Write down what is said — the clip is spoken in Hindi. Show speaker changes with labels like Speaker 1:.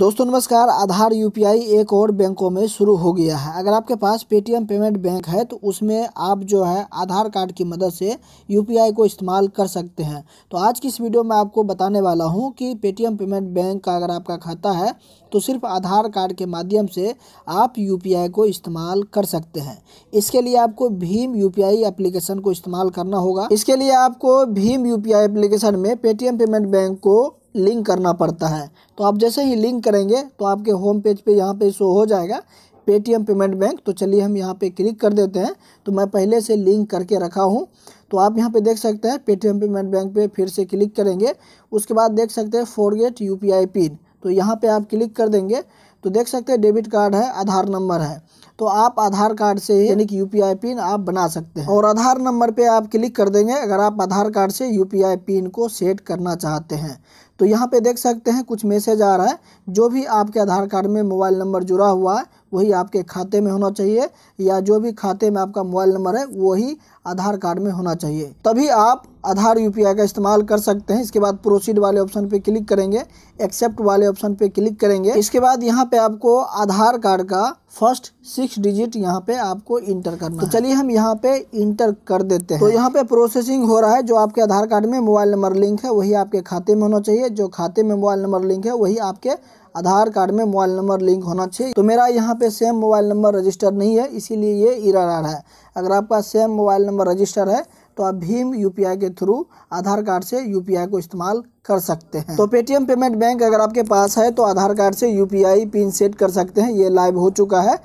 Speaker 1: दोस्तों नमस्कार आधार यूपीआई एक और बैंकों में शुरू हो गया है अगर आपके पास पेटीएम पेमेंट बैंक है तो उसमें आप जो है आधार कार्ड की मदद से यूपीआई को इस्तेमाल कर सकते हैं तो आज की इस वीडियो में आपको बताने वाला हूं कि पेटीएम पेमेंट बैंक का अगर आपका खाता है तो सिर्फ आधार कार्ड के माध्यम से आप यू को इस्तेमाल कर सकते हैं इसके लिए आपको भीम यू एप्लीकेशन को इस्तेमाल करना होगा इसके लिए आपको भीम यू एप्लीकेशन में पेटीएम पेमेंट बैंक को लिंक करना पड़ता है तो आप जैसे ही लिंक करेंगे तो आपके होम पेज पे यहाँ पे शो हो जाएगा पेटीएम पेमेंट बैंक तो चलिए हम यहाँ पे क्लिक कर देते हैं तो मैं पहले से लिंक करके रखा हूँ तो आप यहाँ पे देख सकते हैं पेटीएम पेमेंट बैंक पे फिर से क्लिक करेंगे उसके बाद देख सकते हैं फोरगेट यू पिन तो यहाँ पर आप क्लिक कर देंगे तो देख सकते हैं डेबिट कार्ड है आधार नंबर है तो आप आधार कार्ड से यानी कि यूपीआई पिन आप बना सकते हैं और आधार नंबर पे आप क्लिक कर देंगे अगर आप आधार कार्ड से यूपीआई पिन को सेट करना चाहते हैं तो यहाँ पे देख सकते हैं कुछ मैसेज आ रहा है जो भी आपके आधार कार्ड में मोबाइल नंबर जुड़ा हुआ है वही आपके खाते में होना चाहिए या जो भी खाते में आपका मोबाइल नंबर है वही आधार कार्ड में होना चाहिए तभी आप आधार यू का इस्तेमाल कर सकते हैं इसके बाद प्रोसीड वाले ऑप्शन पे क्लिक करेंगे एक्सेप्ट वाले ऑप्शन पे क्लिक करेंगे इसके बाद यहाँ पे आपको आधार कार्ड का फर्स्ट सिक्स डिजिट यहाँ पे आपको इंटर करना तो चलिए हम यहाँ पे इंटर कर देते तो हैं तो यहाँ पे प्रोसेसिंग हो रहा है जो आपके आधार कार्ड में मोबाइल नंबर लिंक है वही आपके खाते में होना चाहिए जो खाते में मोबाइल नंबर लिंक है वही आपके आधार कार्ड में मोबाइल नंबर लिंक होना चाहिए तो मेरा यहाँ पे सेम मोबाइल नंबर रजिस्टर नहीं है इसीलिए ये इरा रहा है अगर आपका सेम मोबाइल नंबर रजिस्टर है तो आप भीम यू के थ्रू आधार कार्ड से यू को इस्तेमाल कर सकते हैं तो पेटीएम पेमेंट बैंक अगर आपके पास है तो आधार कार्ड से यू पिन सेट कर सकते हैं ये लाइव हो चुका है